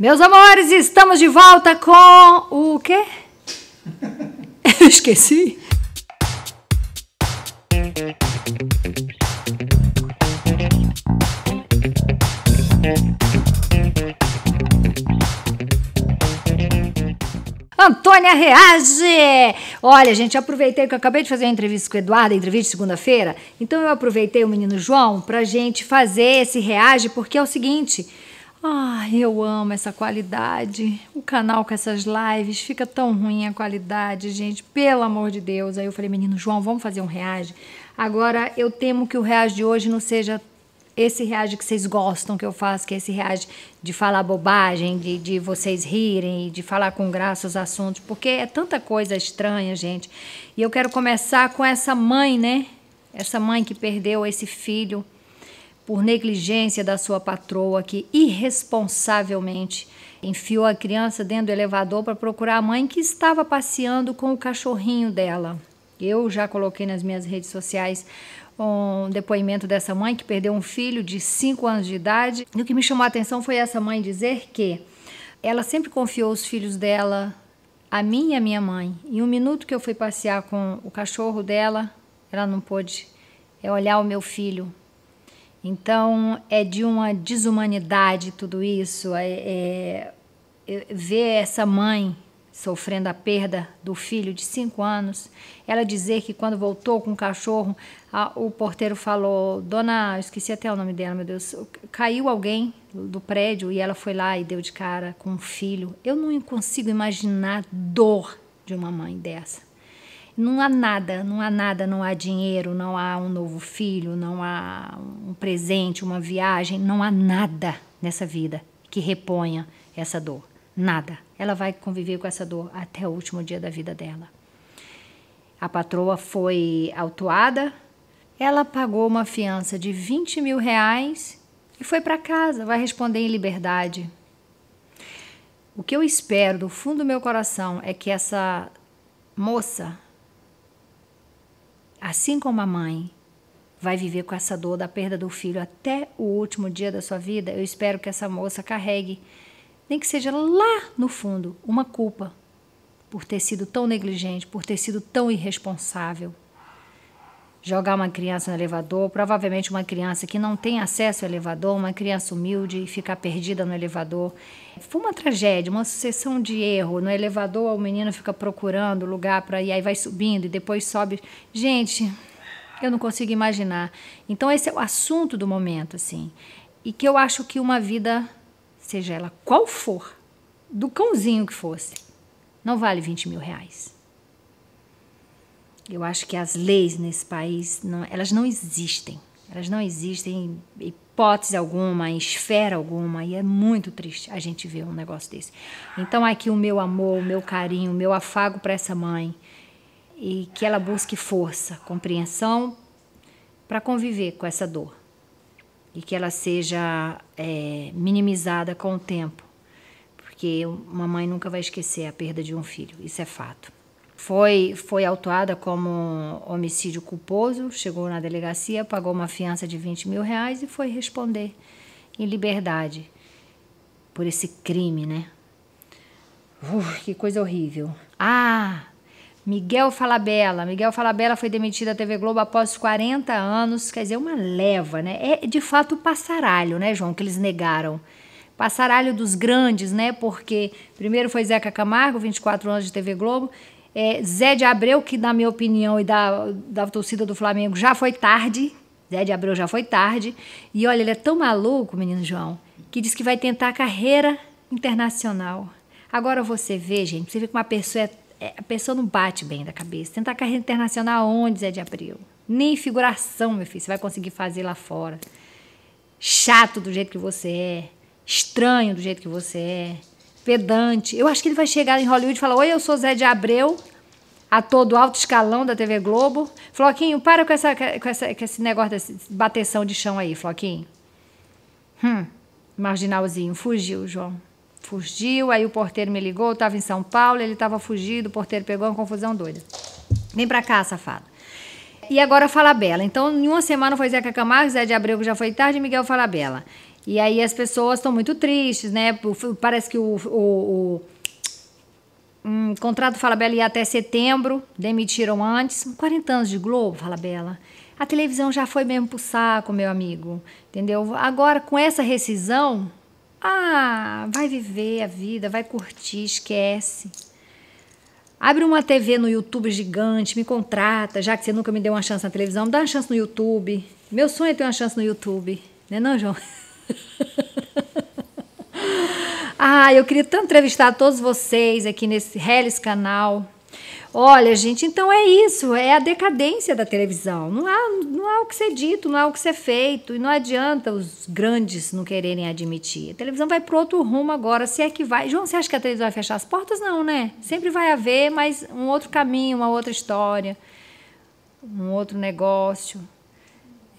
Meus amores, estamos de volta com o quê? Eu esqueci. Antônia Reage! Olha, gente, aproveitei que eu acabei de fazer uma entrevista com o Eduardo, entrevista segunda-feira, então eu aproveitei o menino João pra gente fazer esse reage, porque é o seguinte, ah, eu amo essa qualidade. O canal com essas lives fica tão ruim a qualidade, gente. Pelo amor de Deus. Aí eu falei, menino João, vamos fazer um reage. Agora eu temo que o reage de hoje não seja esse reage que vocês gostam que eu faço, que é esse reage de falar bobagem, de, de vocês rirem, de falar com graça os assuntos, porque é tanta coisa estranha, gente. E eu quero começar com essa mãe, né? Essa mãe que perdeu esse filho por negligência da sua patroa que irresponsavelmente enfiou a criança dentro do elevador para procurar a mãe que estava passeando com o cachorrinho dela. Eu já coloquei nas minhas redes sociais um depoimento dessa mãe que perdeu um filho de 5 anos de idade. E o que me chamou a atenção foi essa mãe dizer que ela sempre confiou os filhos dela a mim e a minha mãe. E um minuto que eu fui passear com o cachorro dela, ela não pôde é olhar o meu filho então é de uma desumanidade tudo isso. É, é, é, ver essa mãe sofrendo a perda do filho de cinco anos, ela dizer que quando voltou com o cachorro, a, o porteiro falou: Dona, esqueci até o nome dela, meu Deus, caiu alguém do prédio e ela foi lá e deu de cara com o filho. Eu não consigo imaginar dor de uma mãe dessa. Não há nada, não há nada, não há dinheiro, não há um novo filho, não há um presente, uma viagem, não há nada nessa vida que reponha essa dor. Nada. Ela vai conviver com essa dor até o último dia da vida dela. A patroa foi autuada, ela pagou uma fiança de 20 mil reais e foi para casa, vai responder em liberdade. O que eu espero do fundo do meu coração é que essa moça assim como a mãe vai viver com essa dor da perda do filho até o último dia da sua vida, eu espero que essa moça carregue, nem que seja lá no fundo, uma culpa por ter sido tão negligente, por ter sido tão irresponsável jogar uma criança no elevador, provavelmente uma criança que não tem acesso ao elevador, uma criança humilde e ficar perdida no elevador. Foi uma tragédia, uma sucessão de erro. No elevador, o menino fica procurando lugar para ir, aí vai subindo e depois sobe. Gente, eu não consigo imaginar. Então esse é o assunto do momento, assim. E que eu acho que uma vida, seja ela qual for, do cãozinho que fosse, não vale 20 mil reais. Eu acho que as leis nesse país, não, elas não existem. Elas não existem em hipótese alguma, em esfera alguma, e é muito triste a gente ver um negócio desse. Então, aqui o meu amor, o meu carinho, o meu afago para essa mãe, e que ela busque força, compreensão para conviver com essa dor, e que ela seja é, minimizada com o tempo, porque uma mãe nunca vai esquecer a perda de um filho, isso é fato. Foi, foi autuada como homicídio culposo, chegou na delegacia, pagou uma fiança de 20 mil reais e foi responder em liberdade por esse crime, né? Uf, que coisa horrível. Ah, Miguel Falabella. Miguel Falabella foi demitido da TV Globo após 40 anos, quer dizer, uma leva, né? É de fato passaralho, né, João, que eles negaram. Passaralho dos grandes, né? Porque primeiro foi Zeca Camargo, 24 anos de TV Globo, é, Zé de Abreu, que na minha opinião e da, da torcida do Flamengo já foi tarde. Zé de Abreu já foi tarde. E olha, ele é tão maluco, menino João, que diz que vai tentar a carreira internacional. Agora você vê, gente, você vê que uma pessoa é, é, a pessoa não bate bem da cabeça. Tentar carreira internacional onde, Zé de Abril? Nem figuração, meu filho, você vai conseguir fazer lá fora. Chato do jeito que você é, estranho do jeito que você é pedante. Eu acho que ele vai chegar em Hollywood e falar: Oi, eu sou Zé de Abreu, ator do alto escalão da TV Globo. Floquinho, para com, essa, com, essa, com esse negócio desse bateção de chão aí, Floquinho. Hum, marginalzinho, fugiu, João. Fugiu, aí o porteiro me ligou, eu estava em São Paulo, ele estava fugido, o porteiro pegou uma confusão doida. Vem pra cá, safado. E agora Falabella. Então, em uma semana foi Zeca Camargo, Zé de Abreu, que já foi tarde, e Miguel Falabella. E aí as pessoas estão muito tristes, né? Parece que o, o, o um contrato fala Bela ia até setembro, demitiram antes. 40 anos de Globo, fala Bela. A televisão já foi mesmo pro saco, meu amigo. Entendeu? Agora, com essa rescisão, ah, vai viver a vida, vai curtir, esquece. Abre uma TV no YouTube gigante, me contrata, já que você nunca me deu uma chance na televisão, me dá uma chance no YouTube. Meu sonho é ter uma chance no YouTube, né não, João? ah, eu queria tanto entrevistar todos vocês aqui nesse Hellis canal. Olha, gente, então é isso, é a decadência da televisão. Não há, não há o que ser dito, não há o que ser feito, e não adianta os grandes não quererem admitir. A televisão vai para outro rumo agora, se é que vai. João, você acha que a televisão vai fechar as portas? Não, né? Sempre vai haver, mas um outro caminho, uma outra história, um outro negócio.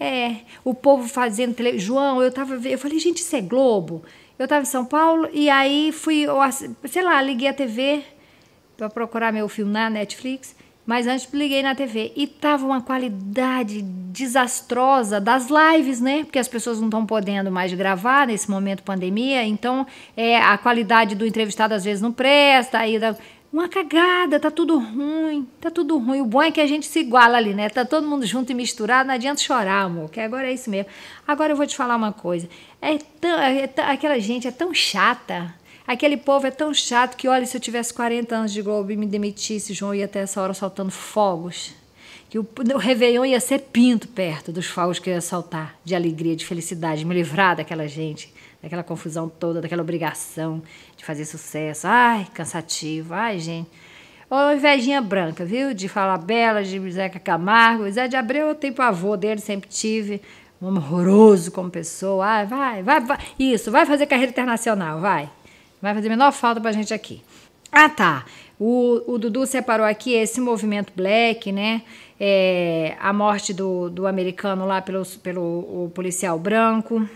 É, o povo fazendo tele... João, eu tava eu falei, gente, isso é Globo. Eu tava em São Paulo e aí fui, sei lá, liguei a TV para procurar meu filme na Netflix, mas antes liguei na TV e tava uma qualidade desastrosa das lives, né? Porque as pessoas não estão podendo mais gravar nesse momento pandemia, então é, a qualidade do entrevistado às vezes não presta, aí da uma cagada, tá tudo ruim, tá tudo ruim. O bom é que a gente se iguala ali, né? Tá todo mundo junto e misturado, não adianta chorar, amor, que agora é isso mesmo. Agora eu vou te falar uma coisa. É, tão, é, é tão, aquela gente é tão chata. Aquele povo é tão chato que, olha, se eu tivesse 40 anos de Globo e me demitisse, João ia até essa hora soltando fogos. Que o, o Réveillon ia ser pinto perto dos fogos que eu ia soltar, de alegria, de felicidade, me livrar daquela gente daquela confusão toda, daquela obrigação de fazer sucesso. Ai, cansativo. Ai, gente. Ô, invejinha branca, viu? De falar bela, de Zeca Camargo. Zé de Abreu, eu tenho avô dele, sempre tive. Um homem horroroso como pessoa. Ai, vai, vai, vai. Isso, vai fazer carreira internacional, vai. Vai fazer menor falta pra gente aqui. Ah, tá. O, o, Dudu separou aqui esse movimento black, né? É, a morte do, do americano lá pelo, pelo policial branco.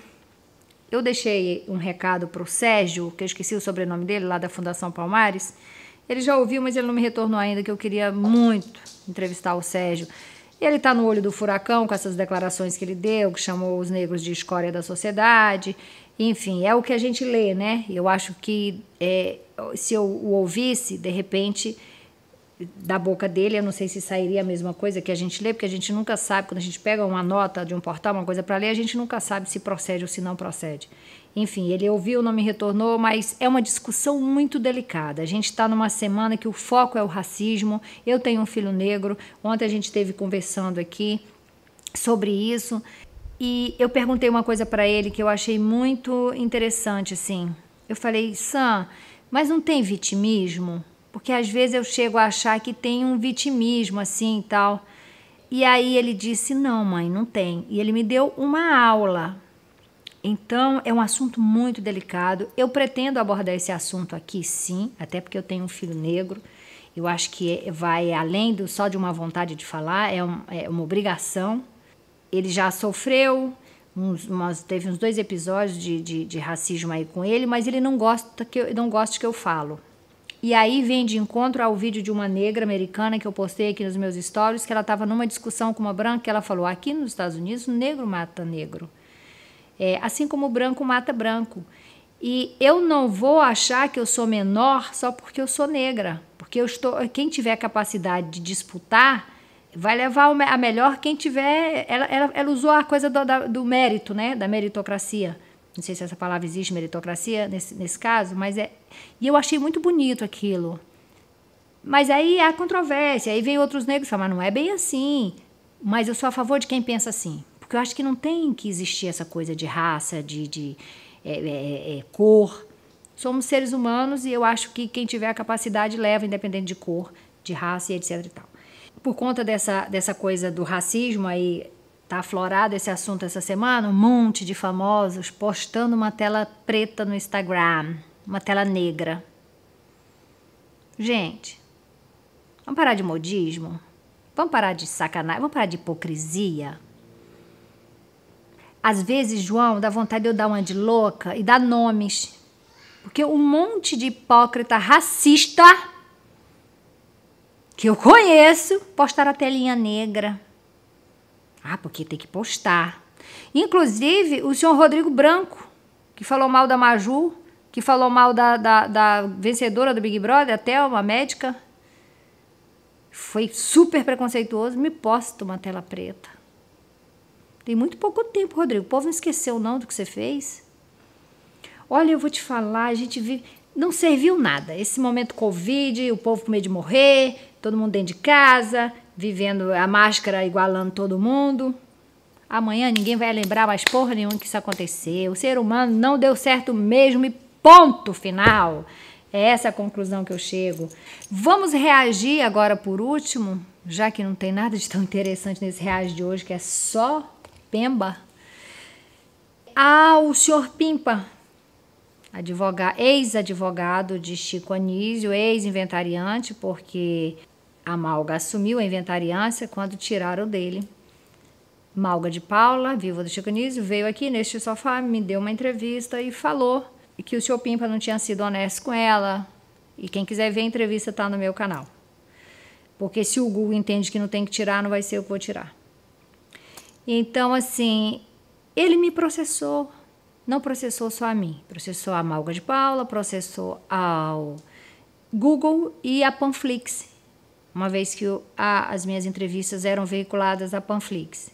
Eu deixei um recado para o Sérgio, que eu esqueci o sobrenome dele, lá da Fundação Palmares. Ele já ouviu, mas ele não me retornou ainda, que eu queria muito entrevistar o Sérgio. Ele está no olho do furacão com essas declarações que ele deu, que chamou os negros de escória da sociedade. Enfim, é o que a gente lê, né? Eu acho que é, se eu o ouvisse, de repente da boca dele, eu não sei se sairia a mesma coisa que a gente lê, porque a gente nunca sabe, quando a gente pega uma nota de um portal, uma coisa para ler, a gente nunca sabe se procede ou se não procede. Enfim, ele ouviu, não me retornou, mas é uma discussão muito delicada. A gente está numa semana que o foco é o racismo. Eu tenho um filho negro. Ontem a gente esteve conversando aqui sobre isso e eu perguntei uma coisa para ele que eu achei muito interessante. Assim, eu falei, Sam, mas não tem vitimismo? porque às vezes eu chego a achar que tem um vitimismo assim e tal. E aí ele disse: Não, mãe, não tem. E ele me deu uma aula. Então é um assunto muito delicado. Eu pretendo abordar esse assunto aqui, sim, até porque eu tenho um filho negro. Eu acho que vai além do, só de uma vontade de falar, é, um, é uma obrigação. Ele já sofreu, uns, umas, teve uns dois episódios de, de, de, racismo aí com ele, mas ele não gosta que eu, não gosta que eu falo. E aí vem de encontro ao vídeo de uma negra americana que eu postei aqui nos meus stories, que ela estava numa discussão com uma branca, que ela falou: aqui nos Estados Unidos, negro mata negro. É, assim como branco mata branco. E eu não vou achar que eu sou menor só porque eu sou negra, porque eu estou, quem tiver capacidade de disputar vai levar a melhor quem tiver. Ela, ela, ela usou a coisa do, da, do mérito, né? Da meritocracia não sei se essa palavra existe, meritocracia, nesse, nesse caso, mas é. E eu achei muito bonito aquilo. Mas aí há controvérsia, aí vem outros negros e falam, mas não é bem assim. Mas eu sou a favor de quem pensa assim. Porque eu acho que não tem que existir essa coisa de raça, de, de é, é, é, é cor. Somos seres humanos e eu acho que quem tiver a capacidade leva, independente de cor, de raça e etc. E tal. Por conta dessa, dessa coisa do racismo aí Tá aflorado esse assunto essa semana? Um monte de famosos postando uma tela preta no Instagram, uma tela negra. Gente, vamos parar de modismo? Vamos parar de sacanagem? Vamos parar de hipocrisia? Às vezes, João, dá vontade de eu dar uma de louca e dar nomes. Porque um monte de hipócrita racista que eu conheço postaram a telinha negra ah, porque tem que postar. Inclusive, o senhor Rodrigo Branco, que falou mal da Maju, que falou mal da, da, da vencedora do Big Brother, até uma médica, foi super preconceituoso, me posta uma tela preta. Tem muito pouco tempo, Rodrigo. O povo não esqueceu não do que você fez. Olha, eu vou te falar, a gente vive. Não serviu nada. Esse momento Covid, o povo com medo de morrer, todo mundo dentro de casa, vivendo a máscara igualando todo mundo. Amanhã ninguém vai lembrar mais porra nenhuma que isso aconteceu. O ser humano não deu certo mesmo e ponto final. É essa a conclusão que eu chego. Vamos reagir agora por último, já que não tem nada de tão interessante nesse reage de hoje, que é só pemba. Ao senhor Pimpa, advogado, ex-advogado de Chico Anísio, ex-inventariante, porque a Malga assumiu a inventariância quando tiraram dele. Malga de Paula, viúva do Chico Nísio, veio aqui neste sofá, me deu uma entrevista e falou que o seu Pimpa não tinha sido honesto com ela. E quem quiser ver a entrevista está no meu canal. Porque se o Google entende que não tem que tirar, não vai ser eu que vou tirar. Então, assim, ele me processou. Não processou só a mim, processou a Malga de Paula, processou ao Google e a Panflix, uma vez que a, as minhas entrevistas eram veiculadas a Panflix.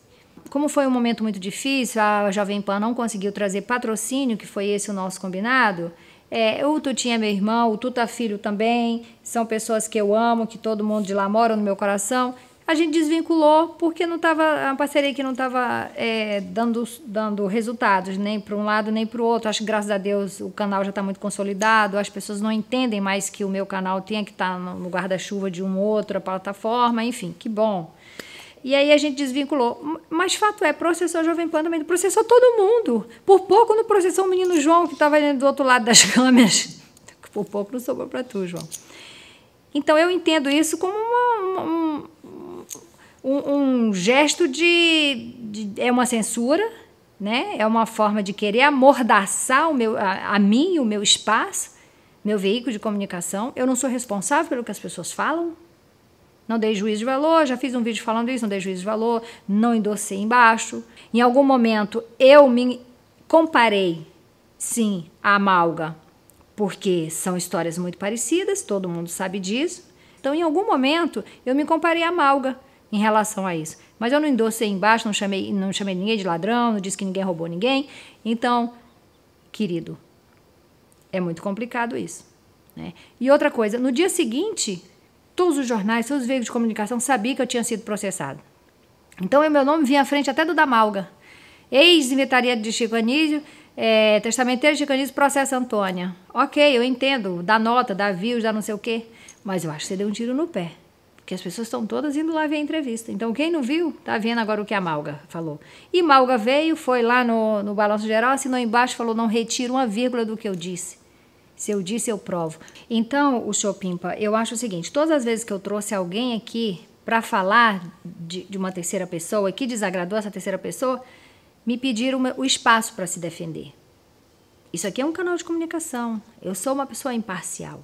Como foi um momento muito difícil, a Jovem Pan não conseguiu trazer patrocínio, que foi esse o nosso combinado. É, o Tu tinha meu irmão, o Tuta Filho também, são pessoas que eu amo, que todo mundo de lá mora no meu coração a gente desvinculou porque não estava a parceria que não estava é, dando, dando resultados nem para um lado nem para o outro. Acho que graças a Deus o canal já está muito consolidado, as pessoas não entendem mais que o meu canal tinha que estar tá no guarda-chuva de uma outra plataforma, enfim, que bom. E aí a gente desvinculou. Mas fato é, processou a Jovem Pan também, processou todo mundo. Por pouco não processou o menino João que estava do outro lado das câmeras. Por pouco não sobrou para tu, João. Então eu entendo isso como uma um, um gesto de, de, é uma censura, né? É uma forma de querer amordaçar o meu, a, a mim, o meu espaço, meu veículo de comunicação. Eu não sou responsável pelo que as pessoas falam. Não dei juízo de valor, já fiz um vídeo falando isso, não dei juízo de valor, não endossei embaixo. Em algum momento eu me comparei, sim, à Malga, porque são histórias muito parecidas, todo mundo sabe disso. Então, em algum momento, eu me comparei à Malga em relação a isso. Mas eu não endossei embaixo, não chamei, não chamei ninguém de ladrão, não disse que ninguém roubou ninguém. Então, querido, é muito complicado isso. Né? E outra coisa, no dia seguinte, todos os jornais, todos os veículos de comunicação sabiam que eu tinha sido processado. Então, meu nome vinha à frente até do Damalga. Ex-inventariado de Chico Anísio, é, testamenteiro de Chico Anísio, Antônia. Ok, eu entendo, dá nota, dá views, dá não sei o quê. Mas eu acho que você deu um tiro no pé que as pessoas estão todas indo lá ver a entrevista. Então, quem não viu, tá vendo agora o que a Malga falou. E Malga veio, foi lá no, no Balanço Geral, assinou embaixo, falou: não retiro uma vírgula do que eu disse. Se eu disse, eu provo. Então, o Chopimpa, eu acho o seguinte: todas as vezes que eu trouxe alguém aqui para falar de, de, uma terceira pessoa e que desagradou essa terceira pessoa, me pediram o espaço para se defender. Isso aqui é um canal de comunicação. Eu sou uma pessoa imparcial.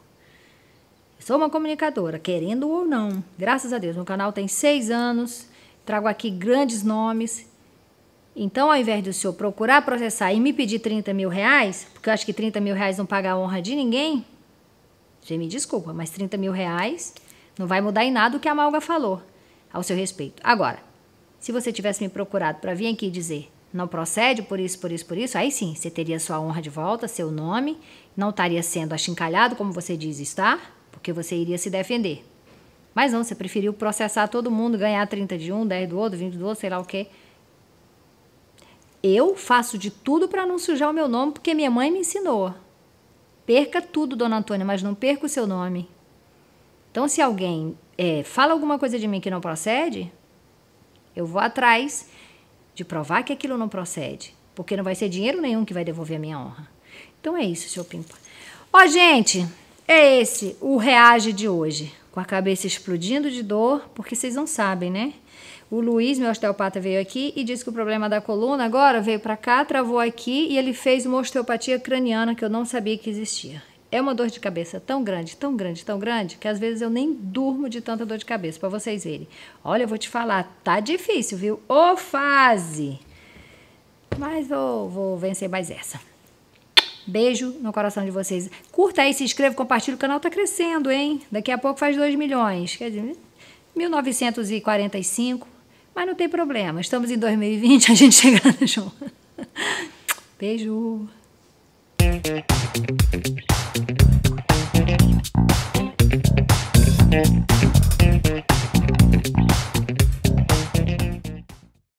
Sou uma comunicadora, querendo ou não. Graças a Deus, meu canal tem seis anos, trago aqui grandes nomes. Então, ao invés do senhor procurar processar e me pedir 30 mil reais, porque eu acho que 30 mil reais não paga a honra de ninguém, você me desculpa, mas 30 mil reais não vai mudar em nada o que a Malga falou ao seu respeito. Agora, se você tivesse me procurado para vir aqui dizer não procede por isso, por isso, por isso, aí sim, você teria sua honra de volta, seu nome, não estaria sendo achincalhado, como você diz estar, porque você iria se defender. Mas não, você preferiu processar todo mundo, ganhar 30 de um, 10 do outro, 20 do outro, sei lá o quê. Eu faço de tudo para não sujar o meu nome, porque minha mãe me ensinou. Perca tudo, dona Antônia, mas não perca o seu nome. Então, se alguém é, fala alguma coisa de mim que não procede, eu vou atrás de provar que aquilo não procede, porque não vai ser dinheiro nenhum que vai devolver a minha honra. Então é isso, seu Pimpa. Ó, oh, gente, é esse o reage de hoje, com a cabeça explodindo de dor, porque vocês não sabem, né? O Luiz, meu osteopata, veio aqui e disse que o problema da coluna agora veio para cá, travou aqui e ele fez uma osteopatia craniana que eu não sabia que existia. É uma dor de cabeça tão grande, tão grande, tão grande, que às vezes eu nem durmo de tanta dor de cabeça, para vocês verem. Olha, eu vou te falar, tá difícil, viu? Ô fase! Mas vou, vou vencer mais essa. Beijo no coração de vocês. Curta aí, se inscreva, compartilha. O canal tá crescendo, hein? Daqui a pouco faz 2 milhões. Quer dizer, 1945. Mas não tem problema. Estamos em 2020, a gente no junto. Beijo. Thank